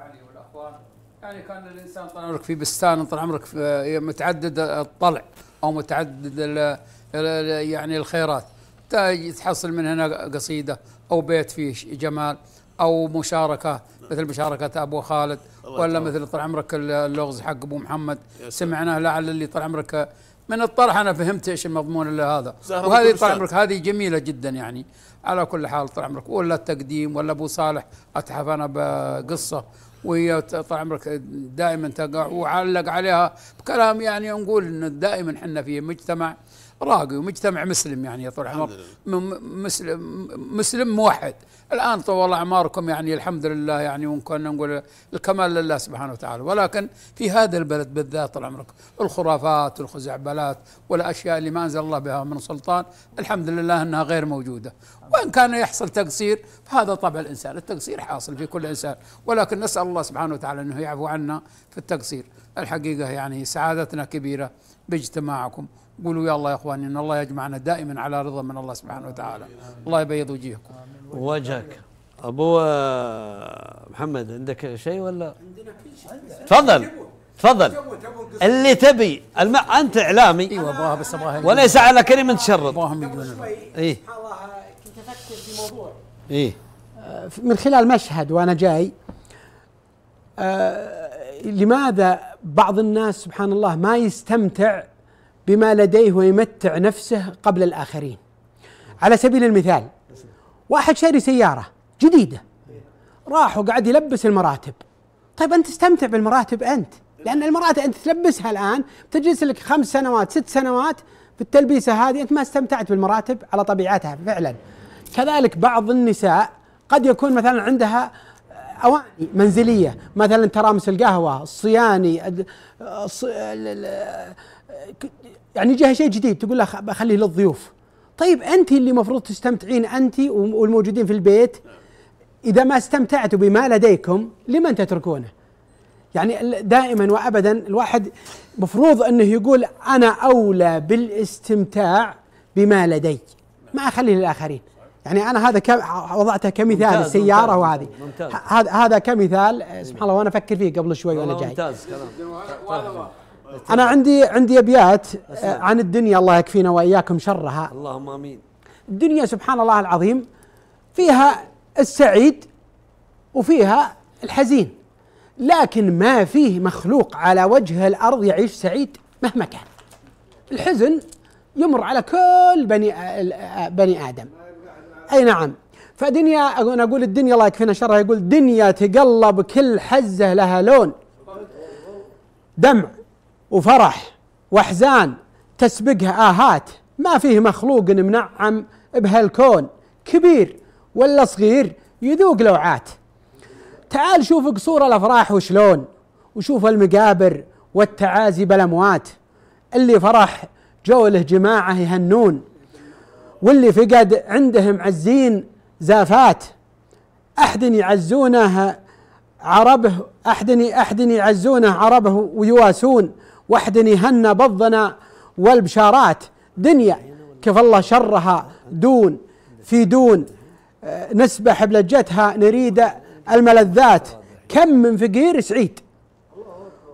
وعلي والاخوان يعني كان الانسان طال عمرك في بستان طال عمرك آه، متعدد الطلع او متعدد الـ الـ يعني الخيرات تحصل من هنا قصيده او بيت فيه جمال او مشاركه مثل مشاركه ابو خالد ولا مثل طال عمرك اللغز حق ابو محمد سمعناه لعل اللي طال عمرك آه، من الطرح انا فهمت ايش المضمون لهذا وهذه طال عمرك هذه جميله جدا يعني على كل حال طال عمرك ولا التقديم ولا ابو صالح اتحف انا بقصه وهي طال عمرك دائما تقع وعلق عليها بكلام يعني نقول ان دائما احنا في مجتمع راقي ومجتمع مسلم يعني يا طول العمر مسلم مسلم موحد الان طول اعماركم يعني الحمد لله يعني وكنا نقول الكمال لله سبحانه وتعالى ولكن في هذا البلد بالذات طول عمرك الخرافات والخزعبلات والاشياء اللي ما انزل الله بها من سلطان الحمد لله انها غير موجوده وان كان يحصل تقصير فهذا طبع الانسان التقصير حاصل في كل انسان ولكن نسال الله سبحانه وتعالى انه يعفو عنا في التقصير الحقيقه يعني سعادتنا كبيره باجتماعكم قولوا يا الله يا اخوان إخواني أن الله يجمعنا دائما على رضا من الله سبحانه وتعالى الله يبيض وجيهكم وجهك أبو محمد عندك شيء ولا عندنا كل شيء تفضل تفضل اللي تبي الم... انت اعلامي ايوه ابغاها بس ابغاها وليس على كلمه تشرد ابغاهم يقولون اي كنت افكر في موضوع اي آه، من خلال مشهد وانا جاي آه لماذا بعض الناس سبحان الله ما يستمتع بما لديه ويمتع نفسه قبل الآخرين على سبيل المثال واحد شاري سيارة جديدة راح وقعد يلبس المراتب طيب أنت استمتع بالمراتب أنت لأن المراتب أنت تلبسها الآن تجلس لك خمس سنوات ست سنوات في التلبيسة هذه أنت ما استمتعت بالمراتب على طبيعتها فعلا كذلك بعض النساء قد يكون مثلا عندها اواني منزليه مثلا ترامس القهوه الصياني يعني جهه شيء جديد تقول له بخليه للضيوف طيب انت اللي المفروض تستمتعين انت والموجودين في البيت اذا ما استمتعتوا بما لديكم لمن تتركونه يعني دائما وابدا الواحد مفروض انه يقول انا اولى بالاستمتاع بما لدي ما اخليه للاخرين يعني انا هذا وضعته كمثال السياره وهذه هذا هذا كمثال سبحان الله وانا افكر فيه قبل شوي وانا جاي ممتاز كلام انا عندي عندي ابيات آه، عن الدنيا الله يكفينا واياكم شرها اللهم امين الدنيا سبحان الله العظيم فيها السعيد وفيها الحزين لكن ما فيه مخلوق على وجه الارض يعيش سعيد مهما كان الحزن يمر على كل بني آه، آه، بني ادم أي نعم فدنيا أنا أقول الدنيا الله يكفينا شرها يقول دنيا تقلب كل حزة لها لون دمع وفرح وأحزان تسبقها آهات ما فيه مخلوق منعم بهالكون كبير ولا صغير يذوق لوعات تعال شوف قصور الافراح وشلون وشوف المقابر والتعازي بالاموات اللي فرح جوله جماعه يهنون واللي فقد عندهم عزين زافات أحد يعزونه عربه أحد أحد يعزونه عربه ويواسون وأحد يهنى بضنا والبشارات دنيا كيف الله شرها دون في دون آه، نسبح بلجتها نريد الملذات كم من فقير سعيد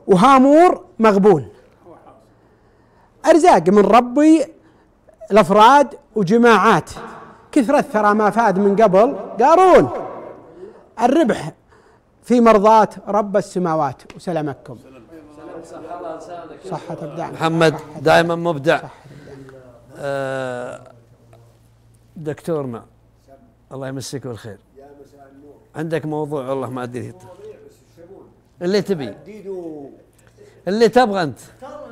وهامور مغبون أرزاق من ربي الافراد وجماعات كثرة ترى ما فاد من قبل قارون الربح في مرضاة رب السماوات وسلامتكم صحة ابداع محمد دائما مبدع آه دكتورنا الله يمسك بالخير عندك موضوع والله ما ادري اللي تبي اللي تبغى انت